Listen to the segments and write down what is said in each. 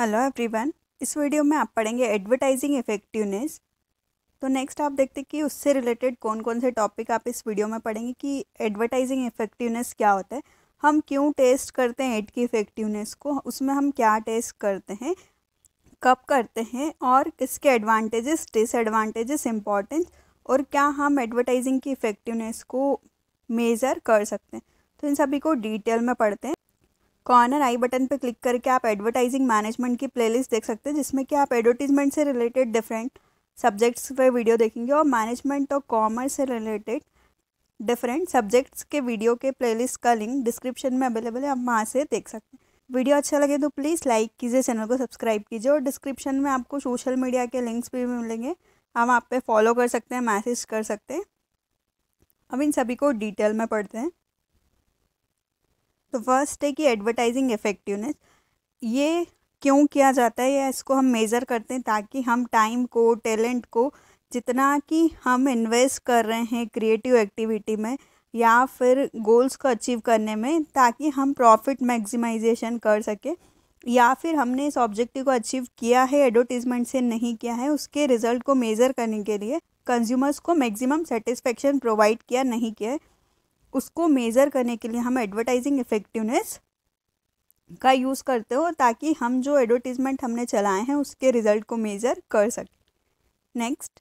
hello everyone इस video में आप पढ़ेंगे एडवर्टाइजिंग इफेक्टिवनेस तो नेक्स्ट आप देखते हैं कि उससे रिलेटेड कौन कौन से टॉपिक आप इस वीडियो में पढ़ेंगे कि एडवर्टाइजिंग इफेक्टिवनेस क्या होता है हम क्यों टेस्ट करते हैं एड की इफेक्टिवनेस को उसमें हम क्या टेस्ट करते हैं कब करते हैं और किसके एडवांटेजेस डिसएडवाटेजेस इम्पॉर्टेंस और क्या हम एडवर्टाइजिंग की इफेक्टिवनेस को मेज़र कर सकते हैं तो इन सभी को डिटेल में पढ़ते हैं कॉर्नर आई बटन पर क्लिक करके आप एडवर्टाइजिंग मैनेजमेंट की प्लेलिस्ट देख सकते हैं जिसमें कि आप एडवर्टीजमेंट से रिलेटेड डिफरेंट सब्जेक्ट्स पर वीडियो देखेंगे और मैनेजमेंट और कॉमर्स से रिलेटेड डिफरेंट सब्जेक्ट्स के वीडियो के प्लेलिस्ट का लिंक डिस्क्रिप्शन में अवेलेबल है आप वहाँ से देख सकते हैं वीडियो अच्छा लगे तो प्लीज़ लाइक कीजिए चैनल को सब्सक्राइब कीजिए और डिस्क्रिप्शन में आपको सोशल मीडिया के लिंक्स भी मिलेंगे हम आप पे फॉलो कर सकते हैं मैसेज कर सकते हैं अब इन सभी को डिटेल में पढ़ते हैं तो फर्स्ट है कि एडवर्टाइजिंग इफ़ेक्टिवनेस ये क्यों किया जाता है या इसको हम मेज़र करते हैं ताकि हम टाइम को टैलेंट को जितना कि हम इन्वेस्ट कर रहे हैं क्रिएटिव एक्टिविटी में या फिर गोल्स को अचीव करने में ताकि हम प्रॉफिट मैक्सिमाइजेशन कर सकें या फिर हमने इस ऑब्जेक्टिव को अचीव किया है एडवर्टीजमेंट से नहीं किया है उसके रिजल्ट को मेज़र करने के लिए कंज्यूमर्स को मैक्सिमम सेटिस्फेक्शन प्रोवाइड किया नहीं किया है उसको मेज़र करने के लिए हम एडवर्टाइजिंग इफ़ेक्टिवनेस का यूज़ करते हो ताकि हम जो एडवर्टीज़मेंट हमने चलाए हैं उसके रिज़ल्ट को मेज़र कर सकें नेक्स्ट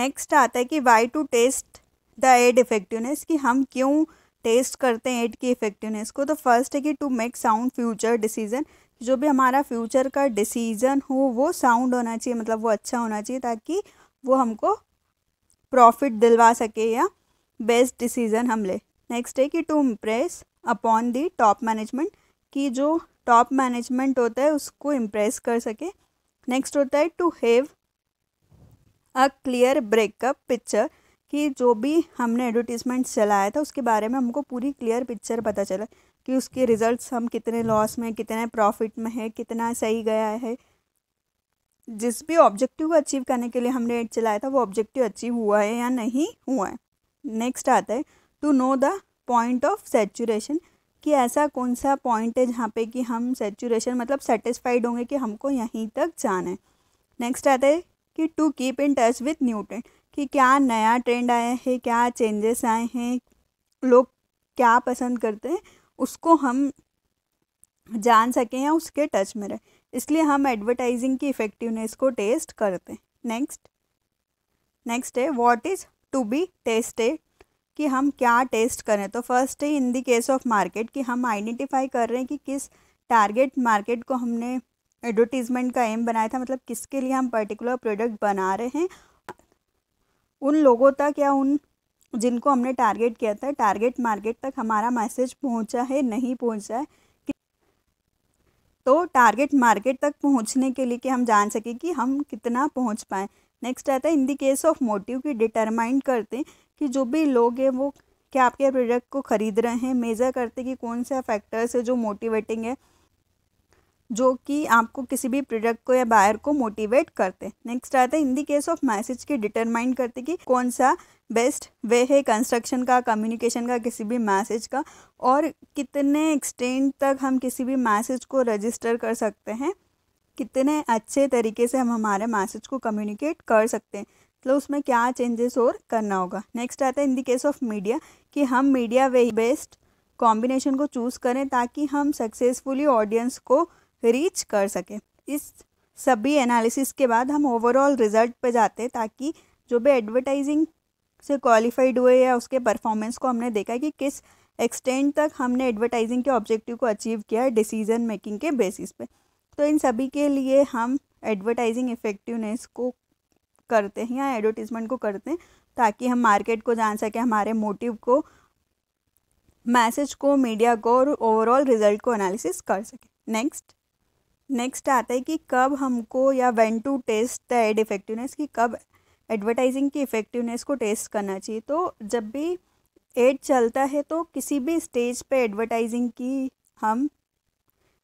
नेक्स्ट आता है कि why to test the ad effectiveness कि हम क्यों टेस्ट करते हैं एड की इफ़ेक्टिवनेस को तो फर्स्ट है कि to make sound future decision जो भी हमारा फ्यूचर का डिसीज़न हो वो साउंड होना चाहिए मतलब वो अच्छा होना चाहिए ताकि वो हमको प्रॉफिट दिलवा सके या बेस्ट डिसीज़न हम ले नेक्स्ट है कि to impress upon the top management कि जो टॉप मैनेजमेंट होता है उसको इम्प्रेस कर सके नेक्स्ट होता है to have a clear breakup picture कि जो भी हमने एडवर्टीज़मेंट चलाया था उसके बारे में हमको पूरी क्लियर पिक्चर पता चला कि उसके रिज़ल्ट्स हम कितने लॉस में कितने प्रॉफिट में है कितना सही गया है जिस भी ऑब्जेक्टिव को अचीव करने के लिए हमने एड चलाया था वो ऑब्जेक्टिव अचीव हुआ है या नहीं हुआ है नेक्स्ट आता है to know the point of saturation कि ऐसा कौन सा पॉइंट है जहाँ पे कि हम सेचुरेशन मतलब सेटिस्फाइड होंगे कि हमको यहीं तक जाना है नेक्स्ट आता है कि to keep in touch with new trend कि क्या नया ट्रेंड आया है क्या चेंजेस आए हैं लोग क्या पसंद करते हैं उसको हम जान सकें या उसके टच में रहें इसलिए हम एडवर्टाइजिंग की इफ़ेक्टिवनेस को टेस्ट करते हैं नेक्स्ट नेक्स्ट है what is to be tested कि हम क्या टेस्ट करें तो फर्स्ट है in the case of market कि हम आइडेंटिफाई कर रहे हैं कि किस टारगेट मार्केट को हमने एडवर्टीज़मेंट का एम बनाया था मतलब किसके लिए हम पर्टिकुलर प्रोडक्ट बना रहे हैं उन लोगों तक या उन जिनको हमने टारगेट किया था टारगेट मार्केट तक हमारा मैसेज पहुंचा है नहीं पहुंचा है तो टारगेट मार्केट तक पहुंचने के लिए कि हम जान सकें कि हम कितना पहुंच पाएँ नेक्स्ट आता है in the case of motive की डिटरमाइन करते हैं कि जो भी लोग हैं वो क्या आपके प्रोडक्ट को ख़रीद रहे हैं मेज़र करते हैं कि कौन सा फैक्टर्स है जो मोटिवेटिंग है जो कि आपको किसी भी प्रोडक्ट को या बायर को मोटिवेट करते हैं नेक्स्ट आता है in the case of message के डिटरमाइन करते कि कौन सा बेस्ट वे है कंस्ट्रक्शन का कम्युनिकेशन का किसी भी मैसेज का और कितने एक्सटेंड तक हम किसी भी मैसेज को रजिस्टर कर सकते हैं कितने अच्छे तरीके से हम हमारे मैसेज को कम्युनिकेट कर सकते हैं मतलब तो उसमें क्या चेंजेस और करना होगा नेक्स्ट आता है in the case of media कि हम मीडिया वे बेस्ट कॉम्बिनेशन को चूज़ करें ताकि हम सक्सेसफुली ऑडियंस को रीच कर सकें इस सभी एनालिसिस के बाद हम ओवरऑल रिजल्ट पे जाते हैं ताकि जो भी एडवर्टाइजिंग से क्वालिफाइड हुए या उसके परफॉर्मेंस को हमने देखा कि किस एक्सटेंड तक हमने एडवर्टाइजिंग के ऑब्जेक्टिव को अचीव किया है डिसीजन मेकिंग के बेसिस पे तो इन सभी के लिए हम एडवर्टाइजिंग इफ़ेक्टिवनेस को करते हैं या एडवर्टीज़मेंट को करते हैं ताकि हम मार्केट को जान सकें हमारे मोटिव को मैसेज को मीडिया को और ओवरऑल रिजल्ट को एनालिसिस कर सकें नेक्स्ट नेक्स्ट आता है कि कब हमको या when to test the ad effectiveness कि कब एडवर्टाइजिंग की इफ़ेक्टिवनेस को टेस्ट करना चाहिए तो जब भी एड चलता है तो किसी भी स्टेज पे एडवर्टाइजिंग की हम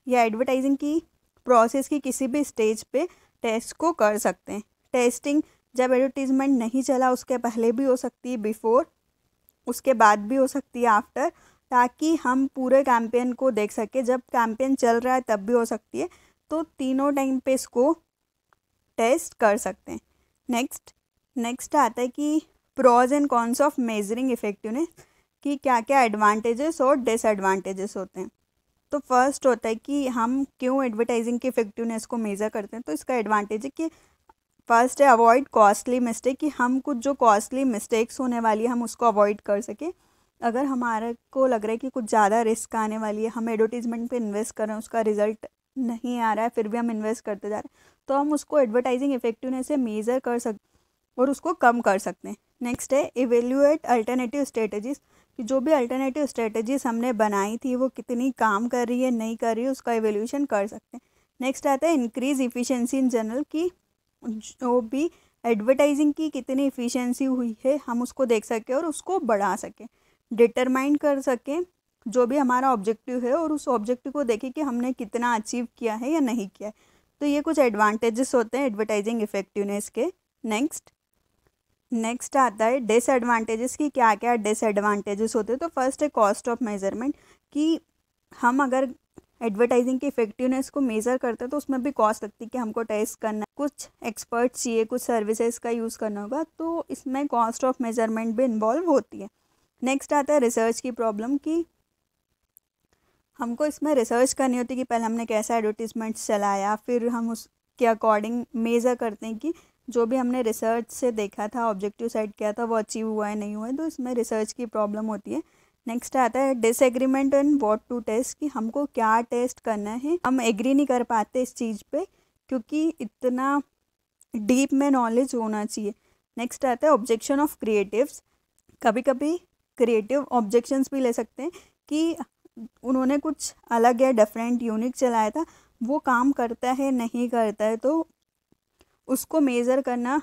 या एडवर्टाइजिंग की प्रोसेस की किसी भी स्टेज पे टेस्ट को कर सकते हैं टेस्टिंग जब एडवर्टीज़मेंट नहीं चला उसके पहले भी हो सकती है बिफ़ोर उसके बाद भी हो सकती है आफ्टर ताकि हम पूरे कैंपेन को देख सकें जब कैंपेन चल रहा है तब भी हो सकती है तो तीनों टाइम पे इसको टेस्ट कर सकते हैं नेक्स्ट नेक्स्ट आता है कि pros and cons of measuring effectiveness कि क्या क्या एडवांटेजेस और डिसएडवांटेजेस होते हैं तो फर्स्ट होता है कि हम क्यों एडवर्टाइजिंग की इफेक्टिवनेस को मेज़र करते हैं तो इसका एडवांटेज है कि फर्स्ट है अवॉइड कॉस्टली मिस्टेक कि हम कुछ जो कॉस्टली मिस्टेक्स होने वाली है हम उसको अवॉइड कर सकें अगर हमारे को लग रहा है कि कुछ ज़्यादा रिस्क आने वाली है हम एडवर्टीजमेंट पे इन्वेस्ट कर रहे हैं उसका रिजल्ट नहीं आ रहा है फिर भी हम इन्वेस्ट करते जा रहे हैं तो हम उसको एडवर्टाइजिंग इफेक्टिवनेस से मेज़र कर सक और उसको कम कर सकते हैं नेक्स्ट है इवेल्यूएट अल्टरनेटिव स्ट्रेटजीज कि जो भी अल्टरनेटिव स्ट्रेटजीज हमने बनाई थी वो कितनी काम कर रही है नहीं कर रही है उसका एवोल्यूशन कर सकते हैं नेक्स्ट आता है इंक्रीज इफ़िशेंसी इन जनरल की जो भी एडवर्टाइजिंग की कितनी इफ़िशेंसी हुई है हम उसको देख सकें और उसको बढ़ा सकें डिटरमाइन कर सकें जो भी हमारा ऑब्जेक्टिव है और उस ऑब्जेक्टिव को देखें कि हमने कितना अचीव किया है या नहीं किया है तो ये कुछ एडवांटेजेस होते हैं एडवर्टाइजिंग इफेक्टिवनेस के नेक्स्ट नेक्स्ट आता है डिसएडवांटेजेस की क्या क्या डिसएडवांटेजेस होते हैं तो फर्स्ट है कॉस्ट ऑफ मेज़रमेंट कि हम अगर एडवर्टाइजिंग की इफेक्टिवनेस को मेज़र करते हैं तो उसमें भी कॉस्ट लगती है कि हमको टेस्ट करना कुछ एक्सपर्ट चाहिए कुछ सर्विसेज का यूज़ करना होगा तो इसमें कॉस्ट ऑफ मेज़रमेंट भी इन्वॉल्व होती है नेक्स्ट आता है रिसर्च की प्रॉब्लम कि हमको इसमें रिसर्च करनी होती है कि पहले हमने कैसा एडवर्टीजमेंट चलाया फिर हम उसके अकॉर्डिंग मेज़र करते हैं कि जो भी हमने रिसर्च से देखा था ऑब्जेक्टिव सेट किया था वो अचीव हुआ है नहीं हुआ है तो इसमें रिसर्च की प्रॉब्लम होती है नेक्स्ट आता है disagreement in what to test कि हमको क्या टेस्ट करना है हम एग्री नहीं कर पाते इस चीज़ पे क्योंकि इतना डीप में नॉलेज होना चाहिए नेक्स्ट आता है ऑब्जेक्शन ऑफ क्रिएटिव्स कभी कभी क्रिएटिव ऑब्जेक्शंस भी ले सकते हैं कि उन्होंने कुछ अलग या डिफरेंट यूनिक चलाया था वो काम करता है नहीं करता है तो उसको मेज़र करना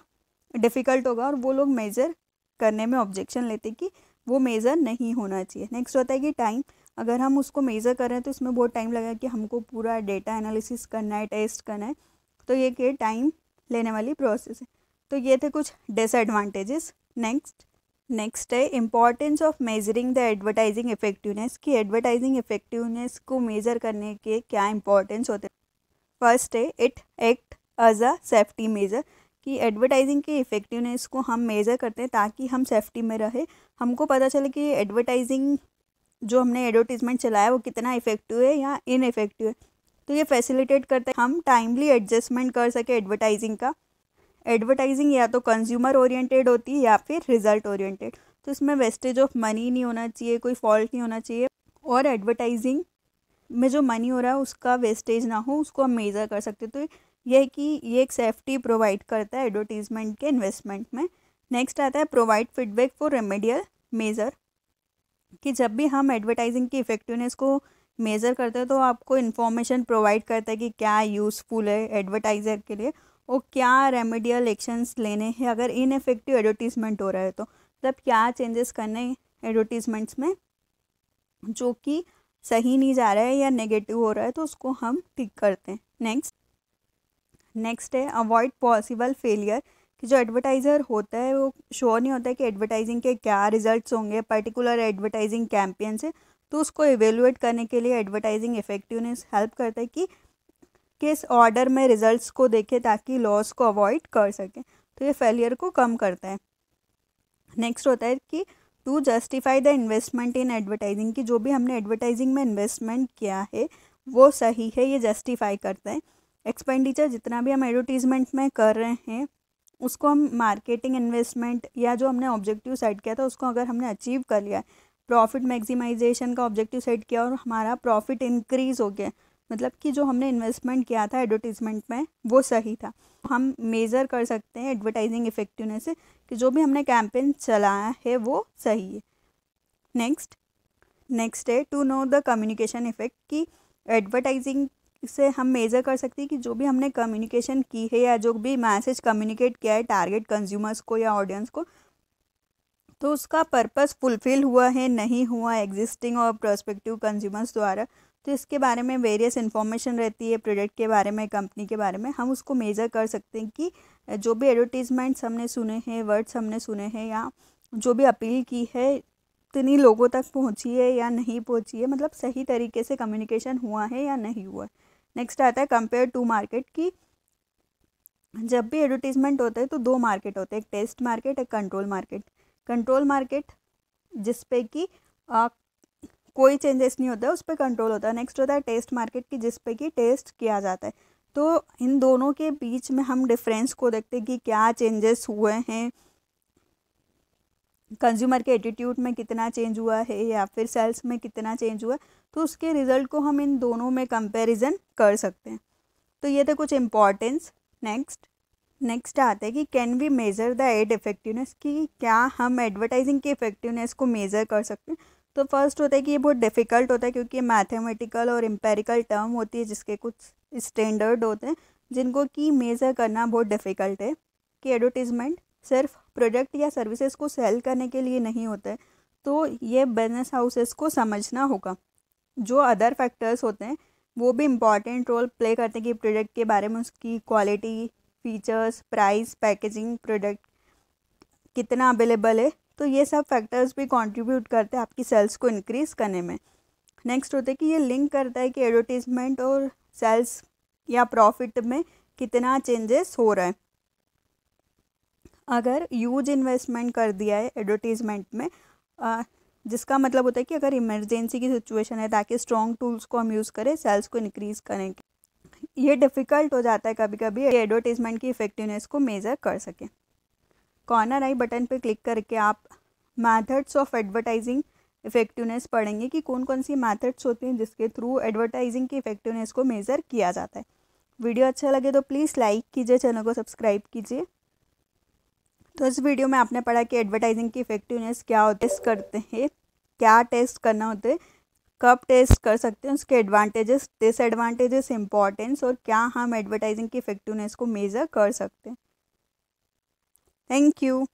डिफ़िकल्ट होगा और वो लोग मेज़र करने में ऑब्जेक्शन लेते कि वो मेज़र नहीं होना चाहिए नेक्स्ट होता है कि टाइम अगर हम उसको मेज़र कर रहे हैं तो इसमें बहुत टाइम लगेगा कि हमको पूरा डेटा एनालिसिस करना है टेस्ट करना है तो ये कि टाइम लेने वाली प्रोसेस है तो ये थे कुछ डिसएडवांटेजेस नेक्स्ट नेक्स्ट है importance of measuring the advertising effectiveness कि एडवर्टाइजिंग इफेक्टिवनेस को मेज़र करने के क्या इम्पॉर्टेंस होते हैं फर्स्ट है it act as a safety measure कि एडवर्टाइजिंग की इफ़ेक्टिवनेस को हम मेज़र करते हैं ताकि हम सेफ्टी में रहे हमको पता चले कि एडवर्टाइजिंग जो हमने एडवर्टीज़मेंट चलाया वो कितना इफ़ेक्टिव है या इनफेक्टिव है तो ये फैसिलिटेट करता है हम टाइमली एडजस्टमेंट कर सके एडवर्टाइजिंग का एडवर्टाइजिंग या तो कंज्यूमर ओरिएंटेड होती है या फिर रिजल्ट ओरिएंटेड तो इसमें वेस्टेज ऑफ मनी नहीं होना चाहिए कोई फॉल्ट नहीं होना चाहिए और एडवर्टाइजिंग में जो मनी हो रहा है उसका वेस्टेज ना हो उसको हम मेज़र कर सकते तो यह कि ये एक सेफ्टी प्रोवाइड करता है एडवर्टीजमेंट के इन्वेस्टमेंट में नेक्स्ट आता है provide feedback for remedial measure कि जब भी हम एडवर्टाइजिंग की इफ़ेक्टिवनेस को मेज़र करते हैं तो आपको इन्फॉर्मेशन प्रोवाइड करता है कि क्या यूज़फुल है एडवर्टाइज़र के लिए और क्या रेमेडियल एक्शंस लेने हैं अगर इनफेक्टिव एडवर्टीज़मेंट हो रहा है तो मतलब क्या चेंजेस करने एडवर्टीज़मेंट्स में जो कि सही नहीं जा रहा है या नेगेटिव हो रहा है तो उसको हम ठीक करते हैं नेक्स्ट नेक्स्ट है अवॉइड पॉसिबल फेलियर कि जो एडवर्टाइज़र होता है वो श्योर नहीं होता है कि एडवर्टाइजिंग के क्या रिजल्ट्स होंगे पर्टिकुलर एडवर्टाइजिंग कैंपेन से तो उसको एवेलुएट करने के लिए एडवर्टाइजिंग इफेक्टिवनेस हेल्प करता है कि किस ऑर्डर में रिजल्ट्स को देखे ताकि लॉस को अवॉइड कर सकें तो ये फेलियर को कम करता है नेक्स्ट होता है कि to justify the investment in advertising की जो भी हमने एडवर्टाइजिंग में इन्वेस्टमेंट किया है वो सही है ये जस्टिफाई करता है एक्सपेंडिचर जितना भी हम एडवर्टीज़मेंट में कर रहे हैं उसको हम मार्केटिंग इन्वेस्टमेंट या जो हमने ऑब्जेक्टिव सेट किया था उसको अगर हमने अचीव कर लिया प्रॉफिट मैक्सिमाइजेशन का ऑब्जेक्टिव सेट किया और हमारा प्रॉफिट इंक्रीज़ हो गया मतलब कि जो हमने इन्वेस्टमेंट किया था एडवर्टीज़मेंट में वो सही था हम मेज़र कर सकते हैं एडवर्टाइजिंग इफ़ेक्टिवनेस कि जो भी हमने कैंपेन चलाया है वो सही है नेक्स्ट नेक्स्ट है to know the communication effect कि एडवर्टाइजिंग इससे हम मेज़र कर सकते हैं कि जो भी हमने कम्युनिकेशन की है या जो भी मैसेज कम्युनिकेट किया है टारगेट कंज्यूमर्स को या ऑडियंस को तो उसका पर्पस फुलफ़िल हुआ है नहीं हुआ एग्जिस्टिंग और प्रोस्पेक्टिव कंज्यूमर्स द्वारा तो इसके बारे में वेरियस इन्फॉर्मेशन रहती है प्रोडक्ट के बारे में कंपनी के बारे में हम उसको मेज़र कर सकते हैं कि जो भी एडवर्टीज़मेंट्स हमने सुने हैं वर्ड्स हमने सुने हैं या जो भी अपील की है इतनी लोगों तक पहुंची है या नहीं पहुंची है मतलब सही तरीके से कम्युनिकेशन हुआ है या नहीं हुआ है नेक्स्ट आता है कंपेयर टू मार्केट की जब भी एडवर्टीजमेंट होता है तो दो मार्केट होते हैं एक टेस्ट मार्केट एक कंट्रोल मार्केट कंट्रोल मार्केट जिस पे कि कोई चेंजेस नहीं होता है उस पर कंट्रोल होता है नेक्स्ट होता है टेस्ट मार्केट की जिस पे कि टेस्ट किया जाता है तो इन दोनों के बीच में हम डिफरेंस को देखते हैं कि क्या चेंजेस हुए हैं कंज्यूमर के एटीट्यूड में कितना चेंज हुआ है या फिर सेल्स में कितना चेंज हुआ तो उसके रिज़ल्ट को हम इन दोनों में कंपैरिजन कर सकते हैं तो ये थे कुछ इम्पॉर्टेंस नेक्स्ट नेक्स्ट आता है कि can we measure the ad effectiveness कि क्या हम एडवर्टाइजिंग की इफेक्टिवनेस को मेज़र कर सकते हैं तो फर्स्ट होता है कि ये बहुत डिफ़िकल्ट होता है क्योंकि मैथमेटिकल और इम्पेरिकल टर्म होती है जिसके कुछ स्टैंडर्ड होते हैं जिनको कि मेज़र करना बहुत डिफ़िकल्ट है कि एडवर्टीज़मेंट सिर्फ प्रोडक्ट या सर्विसेज को सेल करने के लिए नहीं होते तो ये बिजनेस हाउसेस को समझना होगा जो अदर फैक्टर्स होते हैं वो भी इम्पॉर्टेंट रोल प्ले करते हैं कि प्रोडक्ट के बारे में उसकी quality features price packaging product कितना अवेलेबल है तो ये सब फैक्टर्स भी कंट्रीब्यूट करते हैं आपकी सेल्स को इंक्रीज़ करने में नेक्स्ट होता है कि ये लिंक करता है कि एडवर्टीजमेंट और सेल्स या प्रॉफिट में कितना चेंजेस हो रहा है अगर यूज इन्वेस्टमेंट कर दिया है एडवर्टीज़मेंट में आ, जिसका मतलब होता है कि अगर इमरजेंसी की सिचुएशन है ताकि स्ट्रॉन्ग टूल्स को हम यूज़ करें सेल्स को इनक्रीज़ करें ये डिफ़िकल्ट हो जाता है कभी कभी एडवर्टीज़मेंट की इफ़ेक्टिवनेस को मेज़र कर सकें कॉर्नर आई बटन पर क्लिक करके आप मैथड्स ऑफ एडवर्टाइजिंग इफ़ेक्टिवनेस पढ़ेंगे कि कौन कौन सी मैथड्स होती हैं जिसके थ्रू एडवर्टाइजिंग की इफ़ेक्टिवनेस को मेज़र किया जाता है वीडियो अच्छा लगे तो प्लीज़ लाइक कीजिए चैनल को सब्सक्राइब कीजिए तो इस वीडियो में आपने पढ़ा कि एडवर्टाइजिंग की इफेक्टिवनेस क्या होती है करते हैं क्या टेस्ट करना होता है कब टेस्ट कर सकते हैं उसके एडवांटेजेस डिसएडवांटेजेस इंपॉर्टेंस और क्या हम एडवर्टाइजिंग की इफेक्टिवनेस को मेज़र कर सकते हैं थैंक यू